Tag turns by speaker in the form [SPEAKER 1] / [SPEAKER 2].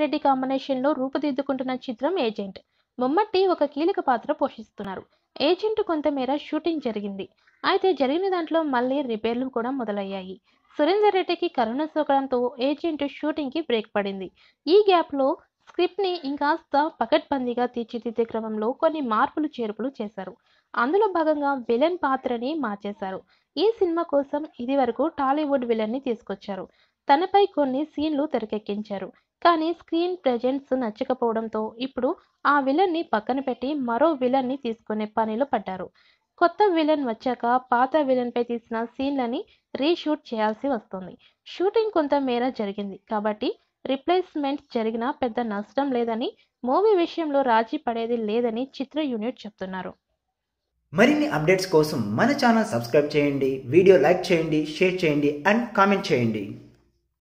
[SPEAKER 1] రెడ్డి లో రూపుదిద్దుకుంటున్న చిత్రం ఏజెంట్ ముమ్మట్టి ఒక కీలక పాత్ర పోషిస్తున్నారు ఏజెంట్ కొంతమేర షూటింగ్ జరిగింది అయితే జరిగిన దాంట్లో మళ్ళీ రిపేర్లు కూడా మొదలయ్యాయి సురేందర్ రెడ్డికి కరోనా సోకడంతో ఏజెంట్ షూటింగ్ కి బ్రేక్ పడింది ఈ గ్యాప్ లో స్క్రిప్ట్ ని ఇంకాస్త పకడ్బందీగా తీర్చిదిద్దే క్రమంలో కొన్ని మార్పులు చేర్పులు చేశారు అందులో భాగంగా విలన్ పాత్రని మార్చేశారు ఈ సినిమా కోసం ఇది వరకు టాలీవుడ్ ని తీసుకొచ్చారు తనపై కొన్ని సీన్లు తెరకెక్కించారు కానీ స్క్రీన్ ప్రజెంట్స్ నచ్చకపోవడంతో ఇప్పుడు ఆ విలన్ని పక్కన పెట్టి మరో విలన్ని తీసుకునే పనిలో పడ్డారు కొత్త విలన్ వచ్చాక పాత విలన్పై తీసిన సీన్లని రీషూట్ చేయాల్సి వస్తుంది షూటింగ్ కొంతమేర జరిగింది కాబట్టి రిప్లేస్మెంట్ జరిగినా పెద్ద నష్టం లేదని మూవీ విషయంలో రాజీ పడేది లేదని చిత్ర యూనిట్ చెప్తున్నారు
[SPEAKER 2] మరిన్ని అప్డేట్స్ కోసం మన ఛానల్ సబ్స్క్రైబ్ చేయండి వీడియో లైక్ చేయండి షేర్ చేయండి అండ్ కామెంట్ చేయండి